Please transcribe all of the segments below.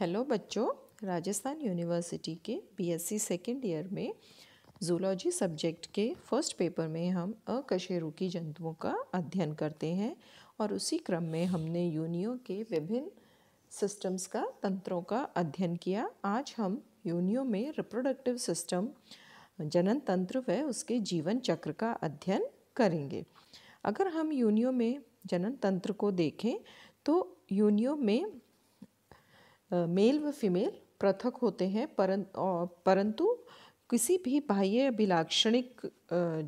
hello बच्चों Rajasthan university के BSc second year में जूलॉजी सब्जेक्ट के फर्स्ट पेपर में हम अकशेरुकी जंतुओं का अध्ययन करते हैं और उसी क्रम में हमने यूनियों के विभिन्न सिस्टम्स का तंत्रों का अध्ययन किया आज हम यूनियों में रिप्रोडक्टिव सिस्टम जनन तंत्र व उसके जीवन चक्र का अध्ययन करेंगे अगर हम यूनियों में जनन तंत्र को देखें तो यूनियों में मेल व फीमेल पृथक होते हैं परं परंतु किसी भी बाह्य अभिलाक्षणिक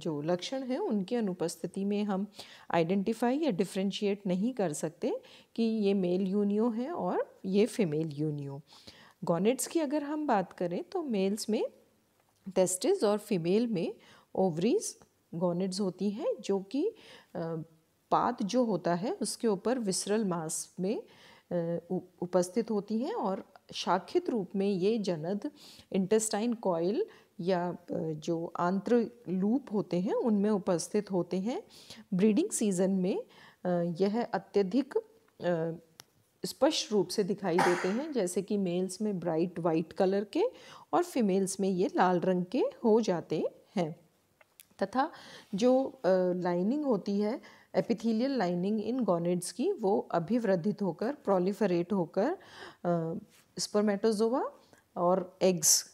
जो लक्षण हैं उनकी अनुपस्थिति में हम आइडेंटिफाई या डिफ्रेंशिएट नहीं कर सकते कि ये मेल यूनियो है और ये फीमेल यूनियो गोनेट्स की अगर हम बात करें तो मेल्स में टेस्टिस और फीमेल में ओवरीज गोनेट्स होती हैं जो कि पाद जो होता है उसके ऊपर विसरल मास में उपस्थित होती हैं और शाखित रूप में ये जनद इंटेस्टाइन कॉयल या जो आंत्र लूप होते हैं उनमें उपस्थित होते हैं ब्रीडिंग सीजन में यह अत्यधिक स्पष्ट रूप से दिखाई देते हैं जैसे कि मेल्स में ब्राइट वाइट कलर के और फीमेल्स में ये लाल रंग के हो जाते हैं तथा जो लाइनिंग होती है एपिथीलियल लाइनिंग इन गोनेड्स की वो अभिवृद्धित होकर प्रोलिफरेट होकर स्पर्मेटोजोवा और एग्स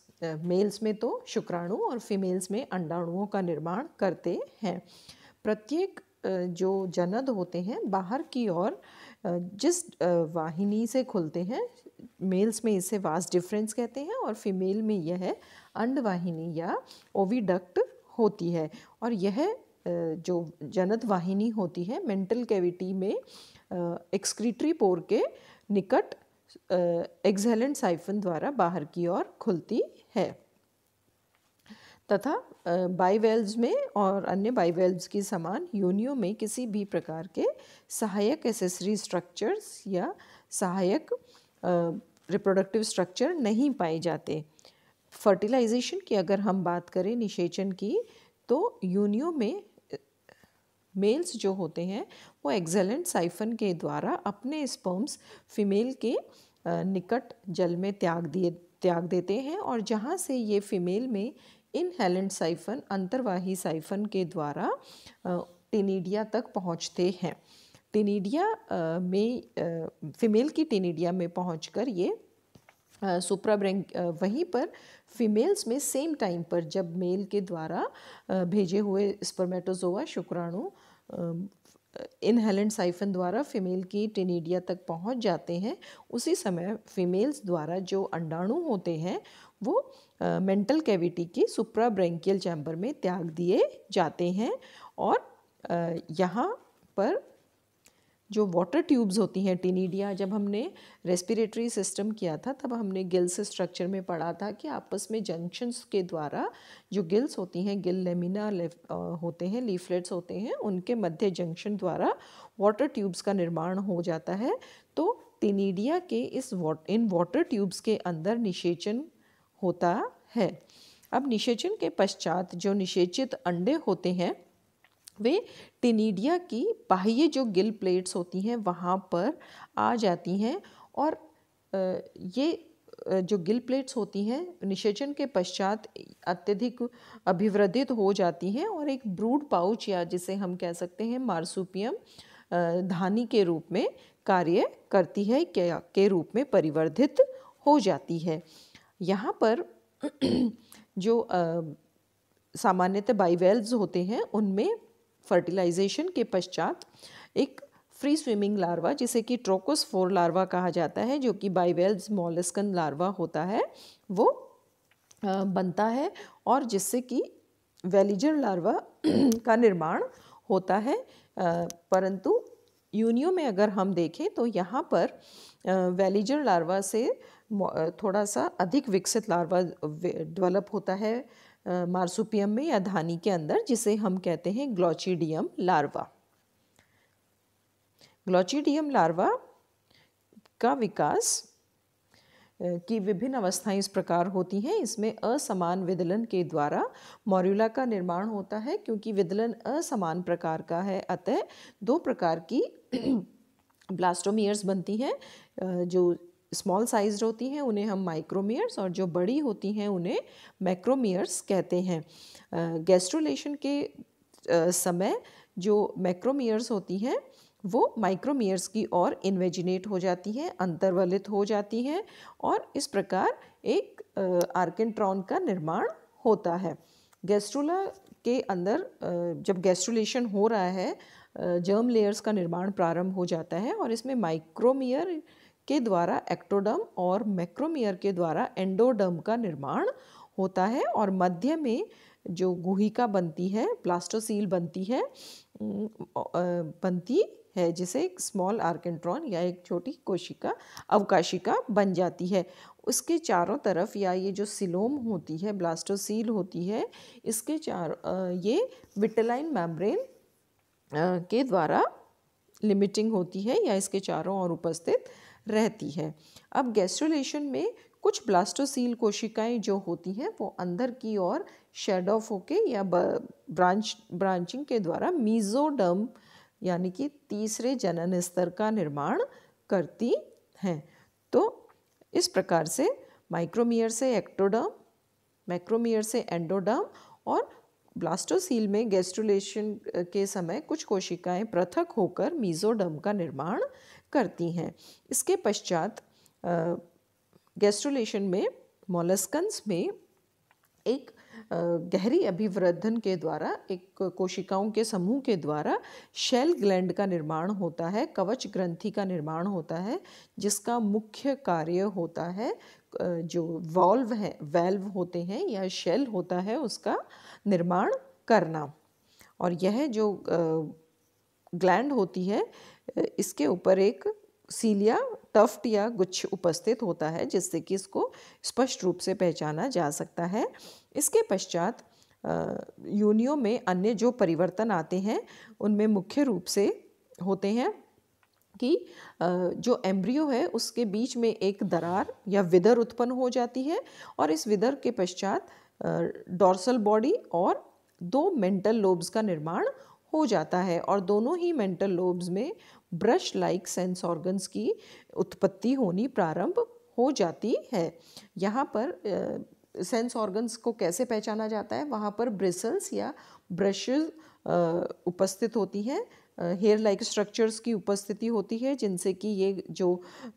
मेल्स में तो शुक्राणु और फीमेल्स में अंडाणुओं का निर्माण करते हैं प्रत्येक जो जनद होते हैं बाहर की ओर जिस वाहिनी से खुलते हैं मेल्स में इसे वास डिफरेंस कहते हैं और फीमेल में यह अंडवाहिनी या ओविडक्ट होती है और यह जो जनत वाहिनी होती है मेंटल कैविटी में एक्सक्रीटरी पोर के निकट एक्सहेलेंट साइफन द्वारा बाहर की ओर खुलती है तथा बाईवेल्व्स में और अन्य बाईवेल्व्स के समान योनियों में किसी भी प्रकार के सहायक एसेसरी स्ट्रक्चर्स या सहायक रिप्रोडक्टिव स्ट्रक्चर नहीं पाए जाते फर्टिलाइजेशन की अगर हम बात करें निषेचन की तो योनियों में मेल्स जो होते हैं वो एक्सेलेंट साइफन के द्वारा अपने स्पर्म्स फीमेल के निकट जल में त्याग दिए त्याग देते हैं और जहाँ से ये फीमेल में इनहेलेंट साइफन अंतर्वाही साइफन के द्वारा टिनीडिया तक पहुँचते हैं टिनीडिया में फीमेल की टिनीडिया में पहुँच ये सुप्राब्रेंक वहीं पर फीमेल्स में सेम टाइम पर जब मेल के द्वारा भेजे हुए स्पर्मेटोजोवा शुक्राणु इनहेलेंट साइफन द्वारा फीमेल की टिनीडिया तक पहुंच जाते हैं उसी समय फीमेल्स द्वारा जो अंडाणु होते हैं वो मेंटल कैविटी की सुप्रा ब्रेंकियल चैम्बर में त्याग दिए जाते हैं और यहाँ पर जो वाटर ट्यूब्स होती हैं टिनीडिया जब हमने रेस्पिरेटरी सिस्टम किया था तब हमने गिल्स स्ट्रक्चर में पढ़ा था कि आपस में जंक्शंस के द्वारा जो गिल्स होती हैं गिल लेमिना ले, होते हैं लीफलेट्स होते हैं उनके मध्य जंक्शन द्वारा वाटर ट्यूब्स का निर्माण हो जाता है तो टिनीडिया के इस वाट इन वाटर ट्यूब्स के अंदर निषेचन होता है अब निषेचन के पश्चात जो निषेचित अंडे होते हैं वे टिनीडिया की बाह्य जो गिल प्लेट्स होती हैं वहाँ पर आ जाती हैं और ये जो गिल प्लेट्स होती हैं निषेचन के पश्चात अत्यधिक अभिवृद्धित हो जाती हैं और एक ब्रूड पाउच या जिसे हम कह सकते हैं मार्सुपियम धानी के रूप में कार्य करती है के रूप में परिवर्धित हो जाती है यहाँ पर जो सामान्यतः बाइवेल्व्स होते हैं उनमें फर्टिलाइजेशन के पश्चात एक फ्री स्विमिंग लार्वा जिसे कि ट्रोकोस फोर लार्वा कहा जाता है जो कि बाइवेल्स मॉलस्कन लार्वा होता है वो बनता है और जिससे कि वेलिजर लार्वा का निर्माण होता है परंतु यूनियो में अगर हम देखें तो यहाँ पर वेलिजर लार्वा से थोड़ा सा अधिक विकसित लार्वा डेवलप होता है मार्सुपियम में या धानी के अंदर जिसे हम कहते हैं ग्लोचिडियम लार्वा ग्लोचिडियम लार्वा का विकास की विभिन्न अवस्थाएं इस प्रकार होती हैं इसमें असमान विदलन के द्वारा मॉर्यूला का निर्माण होता है क्योंकि विदलन असमान प्रकार का है अतः दो प्रकार की ब्लास्टोमियर्स बनती हैं जो स्मॉल साइज होती हैं उन्हें हम माइक्रोमीयर्स और जो बड़ी होती हैं उन्हें मैक्रोमीयर्स कहते हैं गैस्ट्रोलेशन के समय जो मैक्रोमीयर्स होती हैं वो माइक्रोमीयर्स की ओर इन्वेजिनेट हो जाती हैं अंतर्वलित हो जाती हैं और इस प्रकार एक आर्केंट्रॉन का निर्माण होता है गैस्ट्रोला के अंदर जब गैस्ट्रोलेशन हो रहा है जर्म लेयर्स का निर्माण प्रारंभ हो जाता है और इसमें माइक्रोमियर के द्वारा एक्टोडर्म और मैक्रोमियर के द्वारा एंडोडर्म का निर्माण होता है और मध्य में जो गुहिका बनती है प्लास्टोसील बनती है बनती है जिसे एक स्मॉल आर्केंट्रॉन या एक छोटी कोशिका अवकाशिका बन जाती है उसके चारों तरफ या ये जो सिलोम होती है ब्लास्टोसील होती है इसके चार ये विटलाइन मैम्ब्रेन के द्वारा लिमिटिंग होती है या इसके चारों ओर उपस्थित रहती है अब गैस्ट्रोलेशन में कुछ ब्लास्टोसील कोशिकाएं जो होती हैं वो अंदर की ओर शेड ऑफ होके या ब्रांच ब्रांचिंग के द्वारा मीजोडम यानी कि तीसरे जनन स्तर का निर्माण करती हैं तो इस प्रकार से माइक्रोमियर से एक्टोडर्म माइक्रोमियर से एंडोडर्म और ब्लास्टोसील में गैस्ट्रोलेशन के समय कुछ कोशिकाएं पृथक होकर मीजोडम का निर्माण करती हैं इसके पश्चात गैस्ट्रोलेशन में मोलस्कन्स में एक गहरी अभिवर्धन के द्वारा एक कोशिकाओं के समूह के द्वारा शेल ग्लैंड का निर्माण होता है कवच ग्रंथि का निर्माण होता है जिसका मुख्य कार्य होता है जो वॉल्व है वेल्व होते हैं या शेल होता है उसका निर्माण करना और यह जो ग्लैंड होती है इसके ऊपर एक सीलिया टफ्ट या गुच्छ उपस्थित होता है जिससे कि इसको स्पष्ट रूप से पहचाना जा सकता है इसके पश्चात यूनियो में अन्य जो परिवर्तन आते हैं उनमें मुख्य रूप से होते हैं कि जो एम्ब्रियो है उसके बीच में एक दरार या विदर उत्पन्न हो जाती है और इस विदर के पश्चात डॉर्सल बॉडी और दो मेंटल लोब्स का निर्माण हो जाता है और दोनों ही मेंटल लोब्स में ब्रश लाइक सेंस ऑर्गन्स की उत्पत्ति होनी प्रारंभ हो जाती है यहाँ पर सेंस uh, ऑर्गन्स को कैसे पहचाना जाता है वहाँ पर ब्रिसल्स या ब्रशेज uh, उपस्थित होती हैं हेयर लाइक स्ट्रक्चर्स की उपस्थिति होती है जिनसे कि ये जो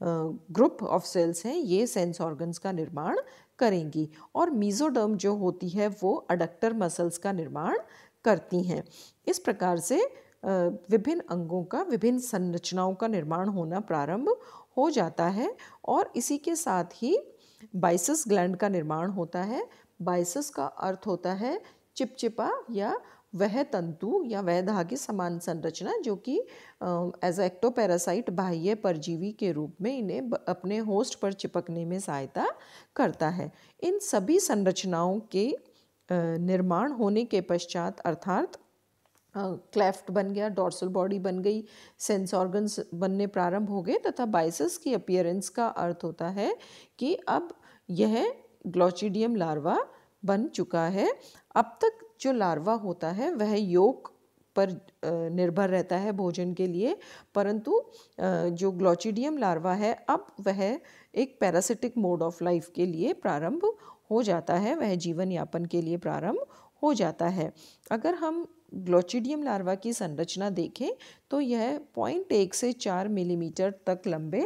ग्रुप ऑफ सेल्स हैं ये सेंस ऑर्गन्स का निर्माण करेंगी और मीजोडर्म जो होती है वो अडक्टर मसल्स का निर्माण करती हैं इस प्रकार से विभिन्न अंगों का विभिन्न संरचनाओं का निर्माण होना प्रारंभ हो जाता है और इसी के साथ ही बाइसस ग्लैंड का निर्माण होता है बाइसस का अर्थ होता है चिपचिपा या वह तंतु या वह धागे समान संरचना जो कि एज एक्टोपैरासाइट बाह्य परजीवी के रूप में इन्हें अपने होस्ट पर चिपकने में सहायता करता है इन सभी संरचनाओं के निर्माण होने के पश्चात अर्थात क्लेफ्ट बन गया डोर्सल बॉडी बन गई सेंस ऑर्गन्स बनने प्रारंभ हो गए तथा बाइसस की अपियरेंस का अर्थ होता है कि अब यह ग्लोचिडियम लार्वा बन चुका है अब तक जो लार्वा होता है वह योग पर निर्भर रहता है भोजन के लिए परंतु जो ग्लोचिडियम लार्वा है अब वह एक पैरासिटिक मोड ऑफ लाइफ के लिए प्रारंभ हो जाता है वह जीवन यापन के लिए प्रारंभ हो जाता है अगर हम ग्लोचिडियम लार्वा की संरचना देखें तो यह पॉइंट एक से चार मिलीमीटर तक लंबे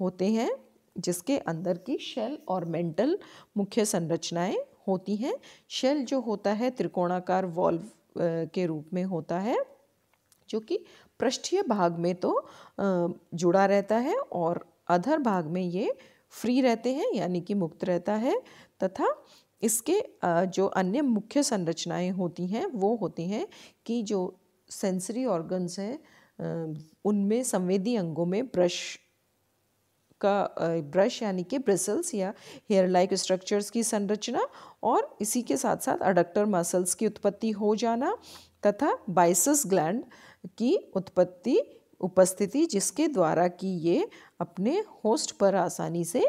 होते हैं जिसके अंदर की शेल और मेंटल मुख्य संरचनाएं होती हैं शेल जो होता है त्रिकोणाकार वॉल्व के रूप में होता है जो कि पृष्ठीय भाग में तो जुड़ा रहता है और अधर भाग में ये फ्री रहते हैं यानी कि मुक्त रहता है तथा इसके जो अन्य मुख्य संरचनाएं होती हैं वो होती हैं कि जो सेंसरी ऑर्गन्स हैं उनमें संवेदी अंगों में ब्रश का ब्रश यानी कि ब्रिसल्स या हेयर लाइक स्ट्रक्चर्स की संरचना और इसी के साथ साथ अडक्टर मसल्स की उत्पत्ति हो जाना तथा बाइसस ग्लैंड की उत्पत्ति उपस्थिति जिसके द्वारा कि ये अपने होस्ट पर आसानी से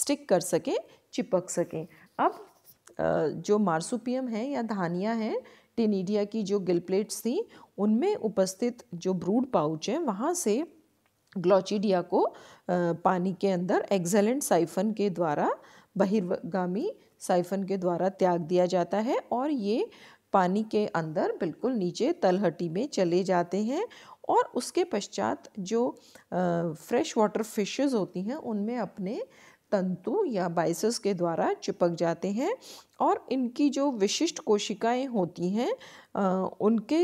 स्टिक कर सकें चिपक सकें अब जो मार्सुपियम है या धानिया है टिनीडिया की जो गिलप्लेट्स थी उनमें उपस्थित जो ब्रूड पाउच है वहाँ से ग्लोचिडिया को पानी के अंदर एक्सेलेंट साइफन के द्वारा बहिर्गामी साइफन के द्वारा त्याग दिया जाता है और ये पानी के अंदर बिल्कुल नीचे तलहटी में चले जाते हैं और उसके पश्चात जो फ्रेश वाटर फिशेज होती हैं उनमें अपने तंतु या बाइसस के द्वारा चिपक जाते हैं और इनकी जो विशिष्ट कोशिकाएं होती हैं उनके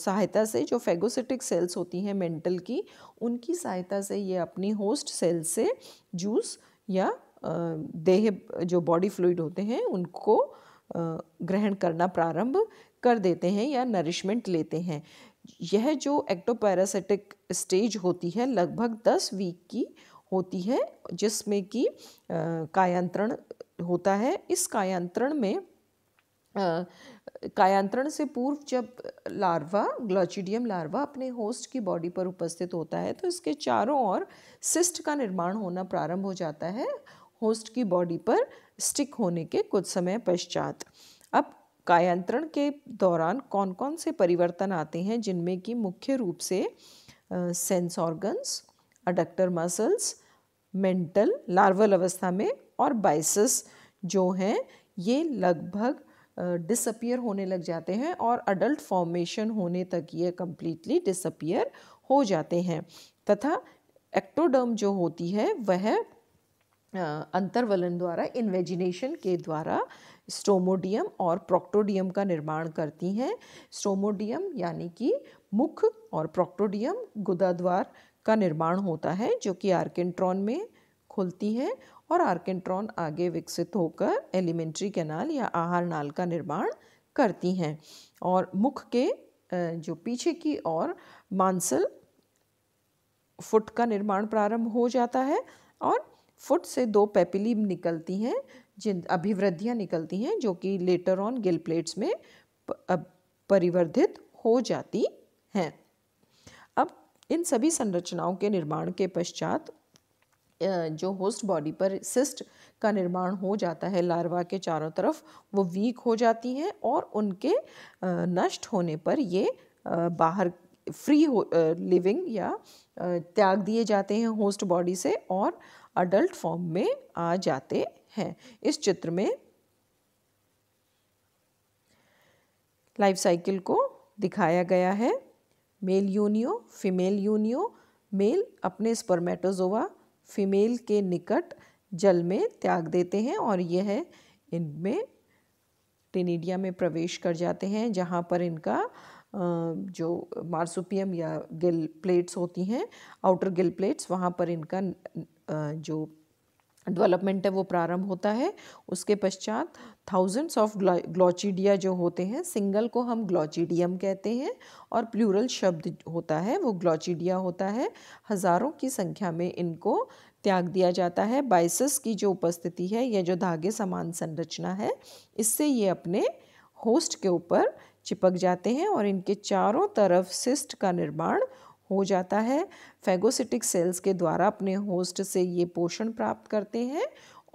सहायता से जो फेगोसिटिक सेल्स होती हैं मेंटल की उनकी सहायता से ये अपनी होस्ट सेल से जूस या देह जो बॉडी फ्लूड होते हैं उनको ग्रहण करना प्रारंभ कर देते हैं या नरिशमेंट लेते हैं यह जो एक्टोपैरासिटिक स्टेज होती है लगभग दस वीक की होती है जिसमें कि कायांतरण होता है इस कायांतरण में कायांतरण से पूर्व जब लार्वा ग्लोचिडियम लार्वा अपने होस्ट की बॉडी पर उपस्थित होता है तो इसके चारों ओर सिस्ट का निर्माण होना प्रारंभ हो जाता है होस्ट की बॉडी पर स्टिक होने के कुछ समय पश्चात अब कायांतरण के दौरान कौन कौन से परिवर्तन आते हैं जिनमें कि मुख्य रूप से sense organs adductor muscles mantle larval अवस्था में और बाइसस जो हैं ये लगभग डिसअपियर होने लग जाते हैं और अडल्ट फॉर्मेशन होने तक ये कम्प्लीटली डिसअपियर हो जाते हैं तथा एक्टोडर्म जो होती है वह अंतर्वलन द्वारा इन्वेजिनेशन के द्वारा स्टोमोडियम और प्रोक्टोडियम का निर्माण करती हैं स्टोमोडियम यानी कि मुख और प्रोक्टोडियम द्वार का निर्माण होता है जो कि आर्केंट्रॉन में खुलती है और आर्केंट्रॉन आगे विकसित होकर एलिमेंट्री कैनाल या आहार नाल का निर्माण करती हैं और मुख के जो पीछे की ओर मांसल फुट का निर्माण प्रारंभ हो जाता है और फुट से दो पेपिली निकलती हैं जिन अभिवृद्धियाँ निकलती हैं जो कि लेटर ऑन गिल प्लेट्स में परिवर्धित हो जाती हैं इन सभी संरचनाओं के निर्माण के पश्चात जो होस्ट बॉडी पर सिस्ट का निर्माण हो जाता है लार्वा के चारों तरफ वो वीक हो जाती हैं और उनके नष्ट होने पर ये बाहर फ्री हो लिविंग या त्याग दिए जाते हैं होस्ट बॉडी से और अडल्ट फॉर्म में आ जाते हैं इस चित्र में लाइफ साइकिल को दिखाया गया है male Unio female Unio male अपने स्पर्मेटोजोवा फीमेल के निकट जल में त्याग देते हैं और यह इनमें टेनिडिया में प्रवेश कर जाते हैं जहाँ पर इनका जो मार्सुपियम या गिल प्लेट्स होती हैं आउटर गिल प्लेट्स वहाँ पर इनका जो डेवलपमेंट है वो प्रारंभ होता है उसके पश्चात थाउजेंड्स ऑफ ग्लॉचिडिया जो होते हैं सिंगल को हम ग्लॉचिडियम कहते हैं और प्लूरल शब्द होता है वो ग्लॉचिडिया होता है हज़ारों की संख्या में इनको त्याग दिया जाता है बाइसस की जो उपस्थिति है या जो धागे समान संरचना है इससे ये अपने होस्ट के ऊपर चिपक जाते हैं और इनके चारों तरफ सिस्ट का निर्माण हो जाता है फैगोसिटिक सेल्स के द्वारा अपने होस्ट से ये पोषण प्राप्त करते हैं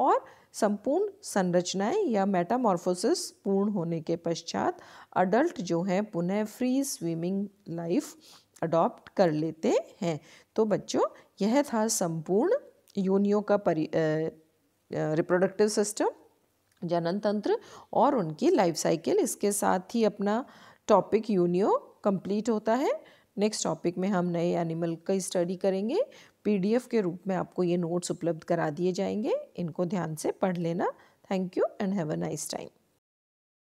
और संपूर्ण संरचनाएं या मेटामॉर्फोसिस पूर्ण होने के पश्चात अडल्ट जो हैं पुनः फ्री स्विमिंग लाइफ अडॉप्ट कर लेते हैं तो बच्चों यह था संपूर्ण योनियों का परि रिप्रोडक्टिव सिस्टम जनन तंत्र और उनकी लाइफ साइकिल इसके साथ ही अपना टॉपिक यूनियो कंप्लीट होता है नेक्स्ट टॉपिक में हम नए एनिमल का स्टडी करेंगे पीडीएफ के रूप में आपको ये नोट्स उपलब्ध करा दिए जाएंगे इनको ध्यान से पढ़ लेना thank you and have a nice time